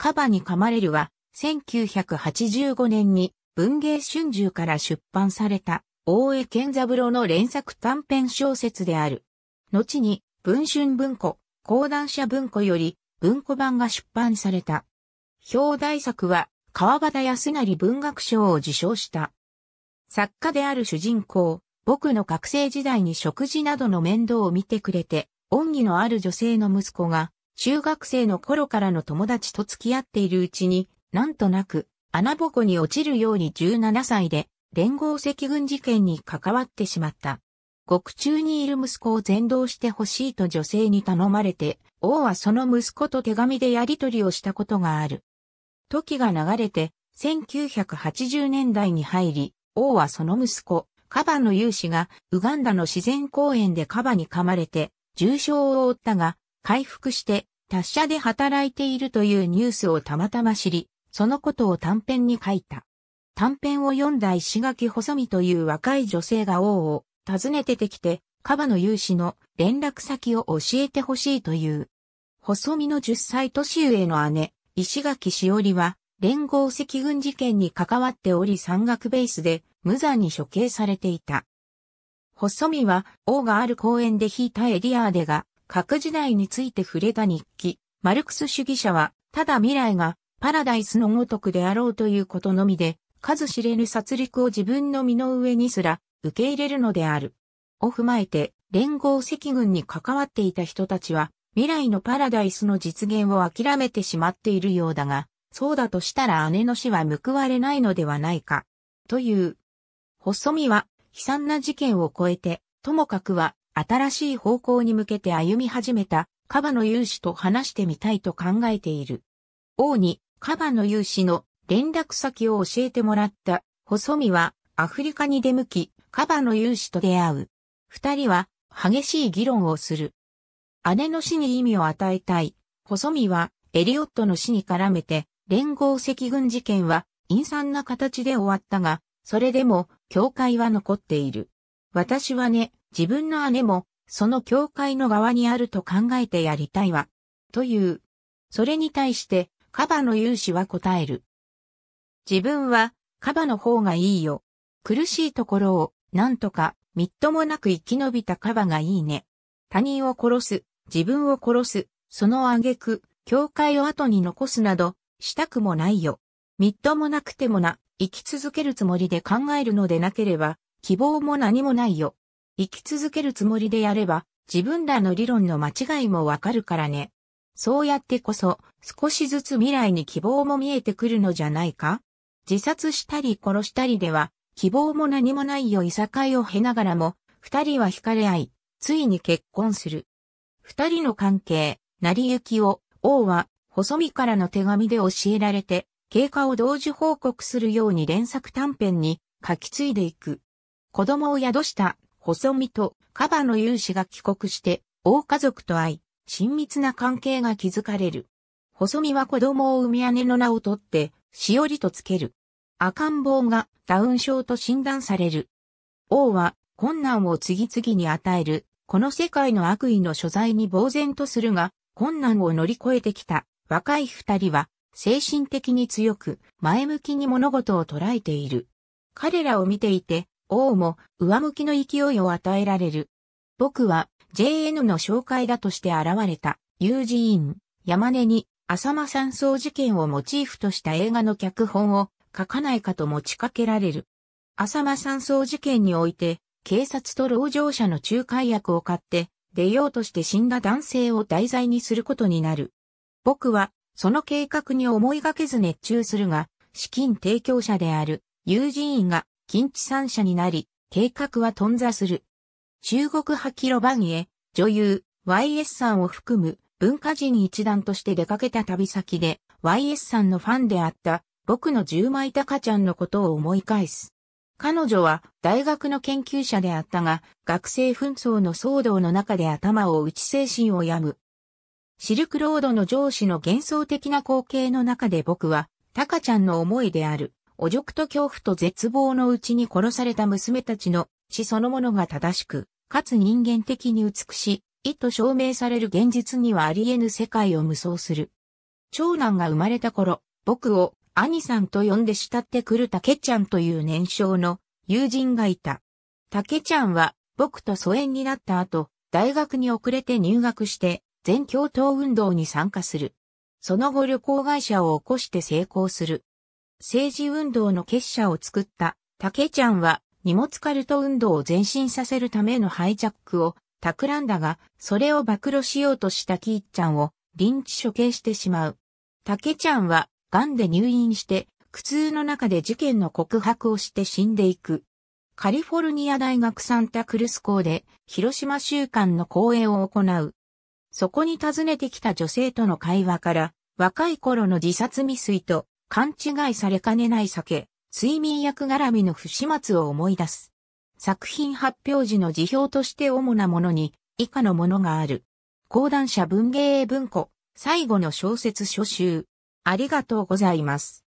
カバに噛まれるは、1985年に文芸春秋から出版された大江健三郎の連作短編小説である。後に文春文庫、講談社文庫より文庫版が出版された。表題作は川端康成文学賞を受賞した。作家である主人公、僕の学生時代に食事などの面倒を見てくれて、恩義のある女性の息子が中学生の頃からの友達と付き合っているうちに、なんとなく、穴ぼこに落ちるように17歳で、連合赤軍事件に関わってしまった。獄中にいる息子を全道してほしいと女性に頼まれて、王はその息子と手紙でやり取りをしたことがある。時が流れて、1980年代に入り、王はその息子、カバの勇士が、ウガンダの自然公園でカバに噛まれて、重傷を負ったが、回復して、達者で働いているというニュースをたまたま知り、そのことを短編に書いた。短編を読んだ石垣細見という若い女性が王を訪ねててきて、カバの有志の連絡先を教えてほしいという。細見の10歳年上の姉、石垣しおりは、連合赤軍事件に関わっており山岳ベースで無残に処刑されていた。細見は王がある公園で引いたエリアーデが核時代について触れた日記、マルクス主義者は、ただ未来がパラダイスのごとくであろうということのみで、数知れぬ殺戮を自分の身の上にすら受け入れるのである。を踏まえて、連合赤軍に関わっていた人たちは、未来のパラダイスの実現を諦めてしまっているようだが、そうだとしたら姉の死は報われないのではないか、という。細見は悲惨な事件を超えて、ともかくは新しい方向に向けて歩み始めたカバの勇士と話してみたいと考えている。王にカバの勇士の連絡先を教えてもらった細見はアフリカに出向きカバの勇士と出会う。二人は激しい議論をする。姉の死に意味を与えたい。細見はエリオットの死に絡めて連合赤軍事件は陰惨な形で終わったが、それでも教会は残っている。私はね、自分の姉も、その教会の側にあると考えてやりたいわ。という。それに対して、カバの勇士は答える。自分は、カバの方がいいよ。苦しいところを、なんとか、みっともなく生き延びたカバがいいね。他人を殺す、自分を殺す、その挙句、教会を後に残すなど、したくもないよ。みっともなくてもな、生き続けるつもりで考えるのでなければ、希望も何もないよ。生き続けるつもりでやれば、自分らの理論の間違いもわかるからね。そうやってこそ、少しずつ未来に希望も見えてくるのじゃないか自殺したり殺したりでは、希望も何もないよいさかいを経ながらも、二人は惹かれ合い、ついに結婚する。二人の関係、成り行きを、王は、細身からの手紙で教えられて、経過を同時報告するように連作短編に書き継いでいく。子供を宿した細身とカバの勇士が帰国して、大家族と会い、親密な関係が築かれる。細身は子供を産み姉の名を取って、しおりとつける。赤ん坊がダウン症と診断される。王は困難を次々に与える、この世界の悪意の所在に呆然とするが、困難を乗り越えてきた若い二人は、精神的に強く、前向きに物事を捉えている。彼らを見ていて、王も上向きの勢いを与えられる。僕は JN の紹介だとして現れた、友人、山根に、浅間山荘事件をモチーフとした映画の脚本を書かないかと持ちかけられる。浅間山荘事件において、警察と老城者の仲介役を買って、出ようとして死んだ男性を題材にすることになる。僕は、その計画に思いがけず熱中するが、資金提供者である、友人が近地三者になり、計画は頓挫する。中国派キロバンへ、女優、YS さんを含む文化人一団として出かけた旅先で、YS さんのファンであった僕の十枚高ちゃんのことを思い返す。彼女は大学の研究者であったが、学生紛争の騒動の中で頭を打ち精神を病む。シルクロードの上司の幻想的な光景の中で僕は、タちゃんの思いである。お辱と恐怖と絶望のうちに殺された娘たちの死そのものが正しく、かつ人間的に美しい、と証明される現実にはあり得ぬ世界を無双する。長男が生まれた頃、僕を兄さんと呼んで慕ってくる竹ちゃんという年少の友人がいた。竹ちゃんは僕と疎遠になった後、大学に遅れて入学して、全共闘運動に参加する。その後旅行会社を起こして成功する。政治運動の結社を作った、竹ちゃんは荷物カルト運動を前進させるためのハイジャックを企んだが、それを暴露しようとしたきいっちゃんをリンチ処刑してしまう。竹ちゃんは癌で入院して、苦痛の中で事件の告白をして死んでいく。カリフォルニア大学サンタクルス校で広島週間の講演を行う。そこに訪ねてきた女性との会話から、若い頃の自殺未遂と勘違いされかねない酒、睡眠薬絡みの不始末を思い出す。作品発表時の辞表として主なものに、以下のものがある。講談社文芸文庫、最後の小説初集。ありがとうございます。